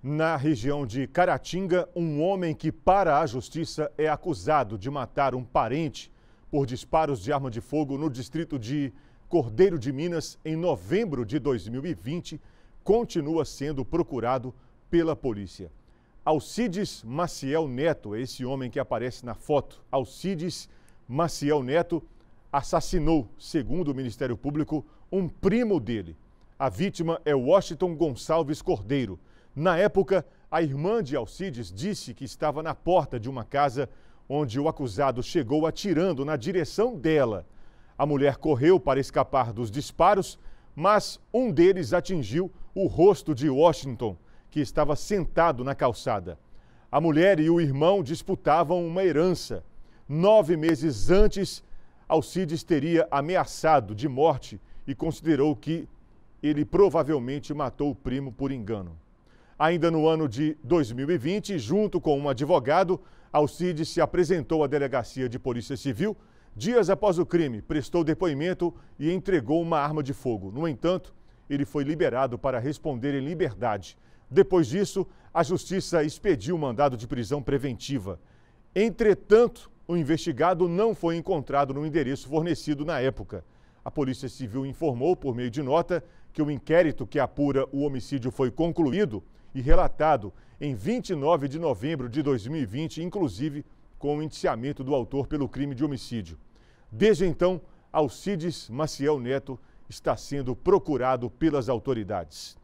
Na região de Caratinga, um homem que, para a justiça, é acusado de matar um parente por disparos de arma de fogo no distrito de Cordeiro de Minas em novembro de 2020, continua sendo procurado pela polícia. Alcides Maciel Neto, esse homem que aparece na foto, Alcides Maciel Neto assassinou, segundo o Ministério Público, um primo dele. A vítima é Washington Gonçalves Cordeiro na época, a irmã de Alcides disse que estava na porta de uma casa onde o acusado chegou atirando na direção dela. A mulher correu para escapar dos disparos, mas um deles atingiu o rosto de Washington, que estava sentado na calçada. A mulher e o irmão disputavam uma herança. Nove meses antes, Alcides teria ameaçado de morte e considerou que ele provavelmente matou o primo por engano. Ainda no ano de 2020, junto com um advogado, Alcides se apresentou à Delegacia de Polícia Civil. Dias após o crime, prestou depoimento e entregou uma arma de fogo. No entanto, ele foi liberado para responder em liberdade. Depois disso, a justiça expediu o mandado de prisão preventiva. Entretanto, o investigado não foi encontrado no endereço fornecido na época. A Polícia Civil informou, por meio de nota, que o inquérito que apura o homicídio foi concluído e relatado em 29 de novembro de 2020, inclusive com o indiciamento do autor pelo crime de homicídio. Desde então, Alcides Maciel Neto está sendo procurado pelas autoridades.